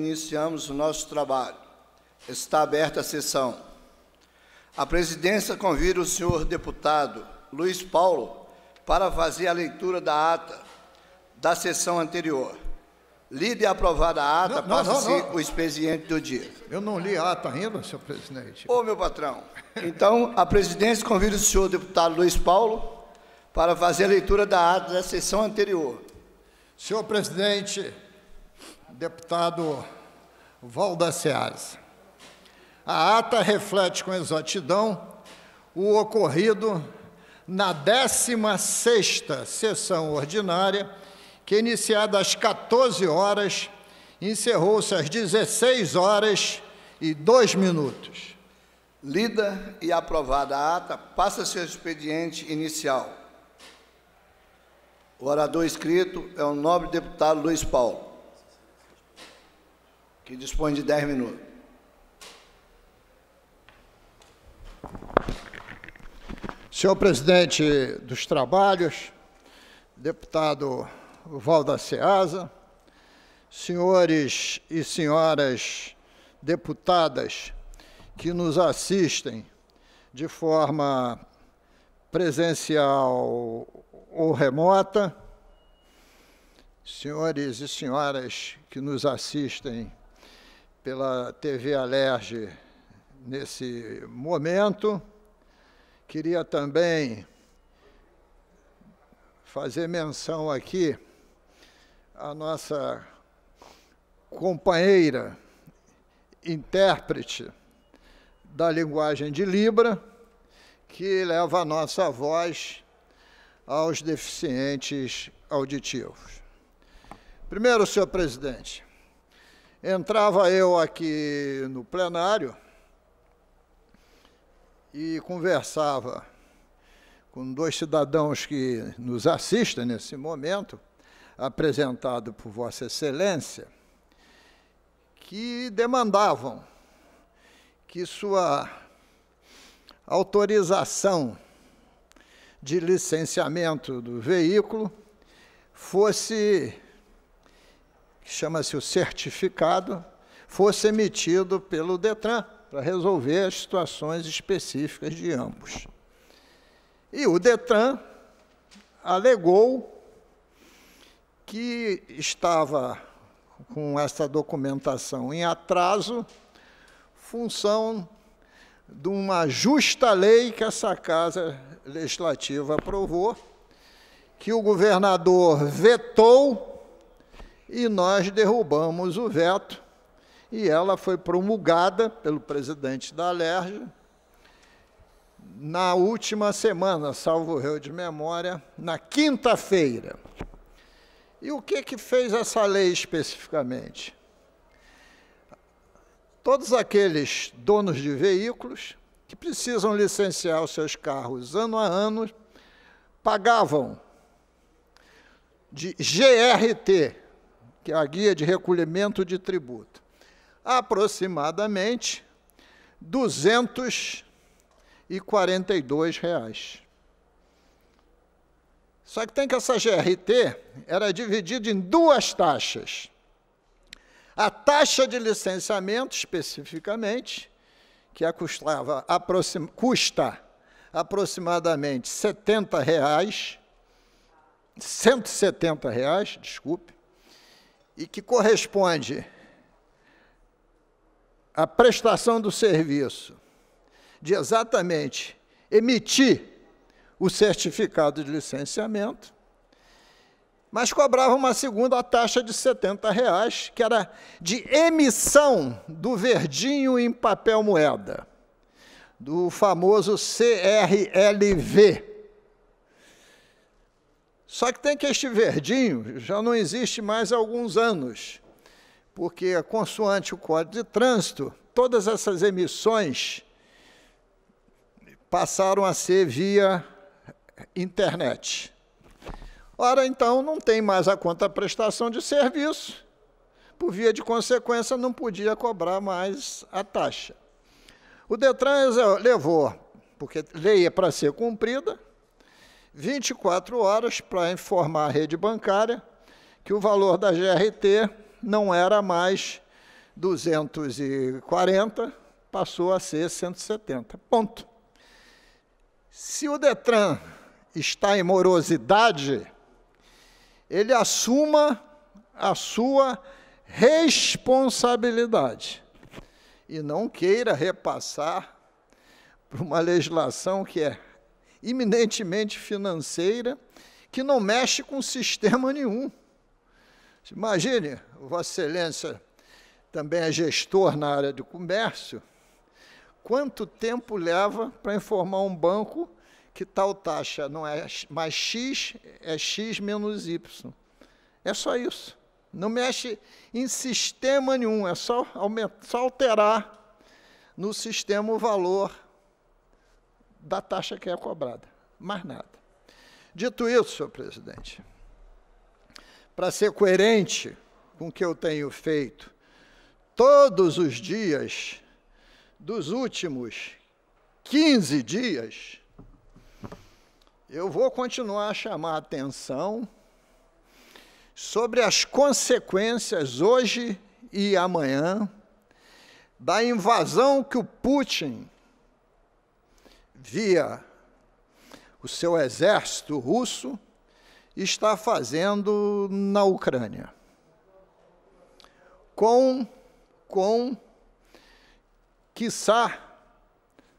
Iniciamos o nosso trabalho. Está aberta a sessão. A presidência convida o senhor deputado Luiz Paulo para fazer a leitura da ata da sessão anterior. Lida e aprovada a ata, passa-se o expediente do dia. Eu não li a ata ainda, senhor presidente. Ô, meu patrão. Então, a presidência convida o senhor deputado Luiz Paulo para fazer a leitura da ata da sessão anterior. Senhor presidente, deputado Valdaciares. A ata reflete com exatidão o ocorrido na 16ª sessão ordinária, que iniciada às 14 horas, encerrou-se às 16 horas e 2 minutos. Lida e aprovada a ata, passa-se ao expediente inicial. O orador escrito é o nobre deputado Luiz Paulo que dispõe de 10 minutos. Senhor presidente dos Trabalhos, deputado Valda Ceasa, senhores e senhoras deputadas que nos assistem de forma presencial ou remota, senhores e senhoras que nos assistem pela TV Alerge nesse momento. Queria também fazer menção aqui à nossa companheira, intérprete da linguagem de Libra, que leva a nossa voz aos deficientes auditivos. Primeiro, senhor presidente, Entrava eu aqui no plenário e conversava com dois cidadãos que nos assistem nesse momento, apresentado por Vossa Excelência, que demandavam que sua autorização de licenciamento do veículo fosse chama-se o certificado, fosse emitido pelo Detran para resolver as situações específicas de ambos. E o Detran alegou que estava com essa documentação em atraso, função de uma justa lei que essa Casa Legislativa aprovou, que o governador vetou e nós derrubamos o veto e ela foi promulgada pelo presidente da Alerj na última semana, salvo eu de memória, na quinta-feira. E o que, que fez essa lei especificamente? Todos aqueles donos de veículos que precisam licenciar os seus carros ano a ano pagavam de GRT, que é a guia de recolhimento de tributo. Aproximadamente 242 reais. Só que tem que essa GRT era é dividida em duas taxas. A taxa de licenciamento, especificamente, que é custava aproxim, custa aproximadamente R$ reais, 170 reais, desculpe, e que corresponde à prestação do serviço de exatamente emitir o certificado de licenciamento, mas cobrava uma segunda taxa de R$ 70,00, reais, que era de emissão do verdinho em papel moeda, do famoso CRLV. Só que tem que este verdinho já não existe mais há alguns anos, porque consoante o Código de Trânsito, todas essas emissões passaram a ser via internet. Ora, então, não tem mais a conta prestação de serviço, por via de consequência, não podia cobrar mais a taxa. O Detran levou, porque lei é para ser cumprida, 24 horas para informar a rede bancária que o valor da GRT não era mais 240, passou a ser 170. Ponto. Se o Detran está em morosidade, ele assuma a sua responsabilidade e não queira repassar para uma legislação que é eminentemente financeira, que não mexe com sistema nenhum. Imagine, Vossa Excelência também é gestor na área de comércio, quanto tempo leva para informar um banco que tal taxa não é mais X, é X menos Y. É só isso. Não mexe em sistema nenhum, é só, aumentar, só alterar no sistema o valor da taxa que é cobrada. Mais nada. Dito isso, senhor presidente, para ser coerente com o que eu tenho feito todos os dias dos últimos 15 dias, eu vou continuar a chamar a atenção sobre as consequências hoje e amanhã da invasão que o Putin via o seu exército russo está fazendo na Ucrânia. Com, com, quiçá,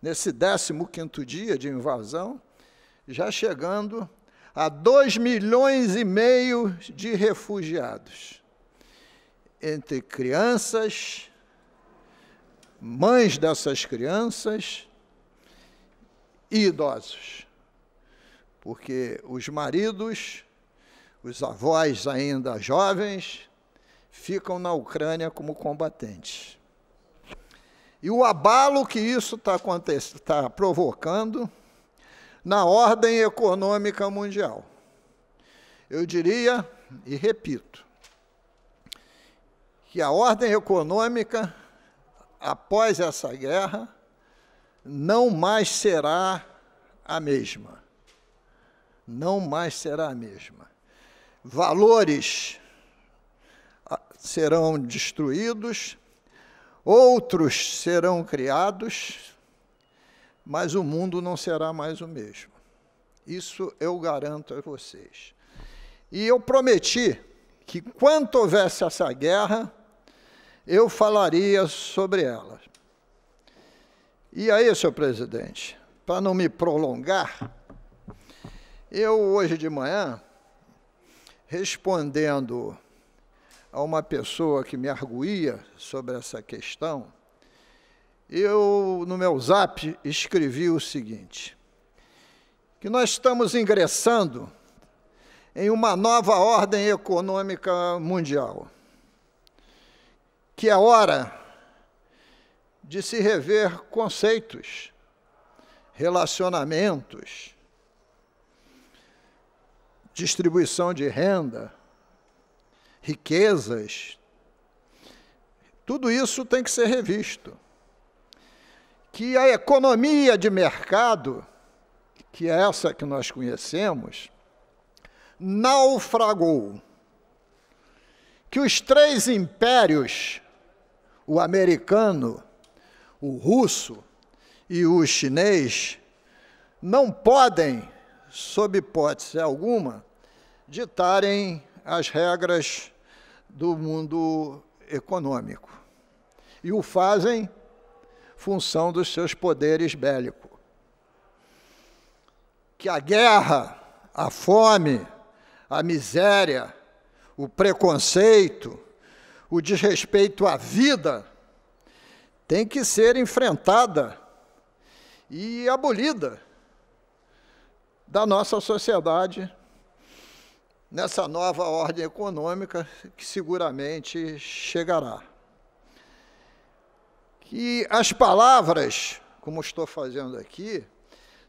nesse 15 dia de invasão, já chegando a 2 milhões e meio de refugiados, entre crianças, mães dessas crianças, e idosos. Porque os maridos, os avós ainda jovens, ficam na Ucrânia como combatentes. E o abalo que isso está tá provocando na ordem econômica mundial. Eu diria, e repito, que a ordem econômica, após essa guerra, não mais será a mesma. Não mais será a mesma. Valores ah, serão destruídos, outros serão criados, mas o mundo não será mais o mesmo. Isso eu garanto a vocês. E eu prometi que, quanto houvesse essa guerra, eu falaria sobre ela. E aí, senhor presidente, para não me prolongar, eu hoje de manhã, respondendo a uma pessoa que me arguía sobre essa questão, eu no meu zap escrevi o seguinte: que nós estamos ingressando em uma nova ordem econômica mundial, que é hora de se rever conceitos, relacionamentos, distribuição de renda, riquezas. Tudo isso tem que ser revisto. Que a economia de mercado, que é essa que nós conhecemos, naufragou. Que os três impérios, o americano, o russo e o chinês, não podem, sob hipótese alguma, ditarem as regras do mundo econômico. E o fazem função dos seus poderes bélicos. Que a guerra, a fome, a miséria, o preconceito, o desrespeito à vida tem que ser enfrentada e abolida da nossa sociedade nessa nova ordem econômica que seguramente chegará. Que as palavras, como estou fazendo aqui,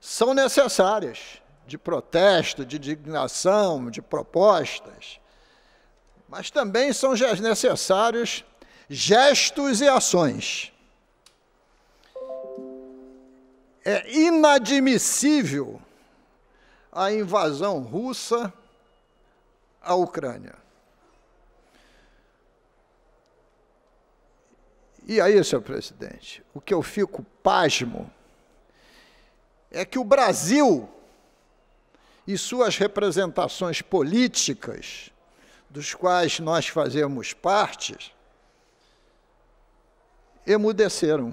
são necessárias de protesto, de indignação, de propostas, mas também são necessários gestos e ações. É inadmissível a invasão russa à Ucrânia. E aí, senhor presidente, o que eu fico pasmo é que o Brasil e suas representações políticas, dos quais nós fazemos parte, emudeceram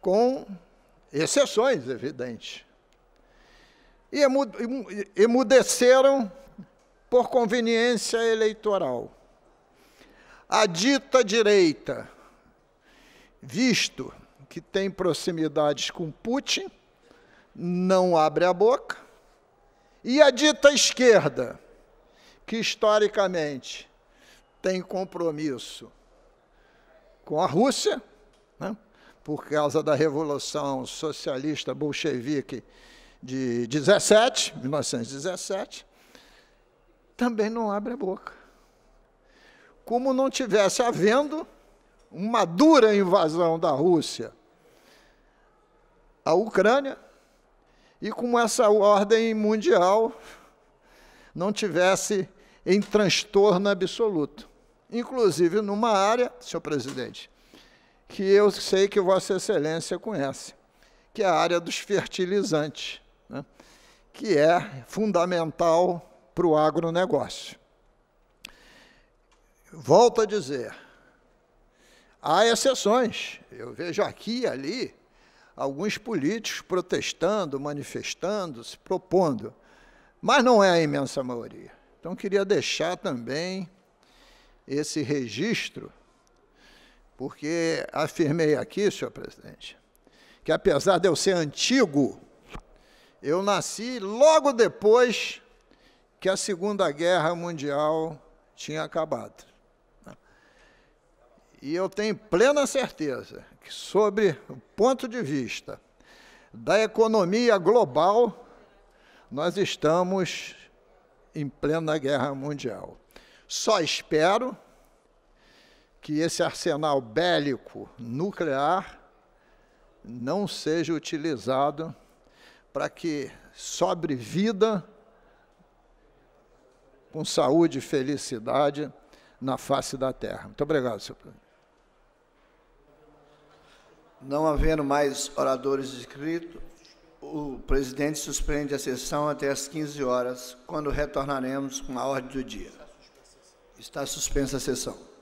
com Exceções, evidente. E emudeceram por conveniência eleitoral. A dita direita, visto que tem proximidades com Putin, não abre a boca. E a dita esquerda, que historicamente tem compromisso com a Rússia, né? por causa da Revolução Socialista Bolchevique de 17, 1917, também não abre a boca. Como não tivesse havendo uma dura invasão da Rússia à Ucrânia, e como essa ordem mundial não tivesse em transtorno absoluto, inclusive numa área, senhor presidente, que eu sei que Vossa Excelência conhece, que é a área dos fertilizantes, né? que é fundamental para o agronegócio. Volto a dizer, há exceções. Eu vejo aqui e ali alguns políticos protestando, manifestando, se propondo, mas não é a imensa maioria. Então, queria deixar também esse registro porque afirmei aqui, senhor presidente, que apesar de eu ser antigo, eu nasci logo depois que a Segunda Guerra Mundial tinha acabado. Né? E eu tenho plena certeza que, sobre o ponto de vista da economia global, nós estamos em plena guerra mundial. Só espero que esse arsenal bélico nuclear não seja utilizado para que sobre vida com saúde e felicidade na face da terra. Muito obrigado, senhor presidente. Não havendo mais oradores inscritos, o presidente suspende a sessão até às 15 horas, quando retornaremos com a ordem do dia. Está suspensa a sessão.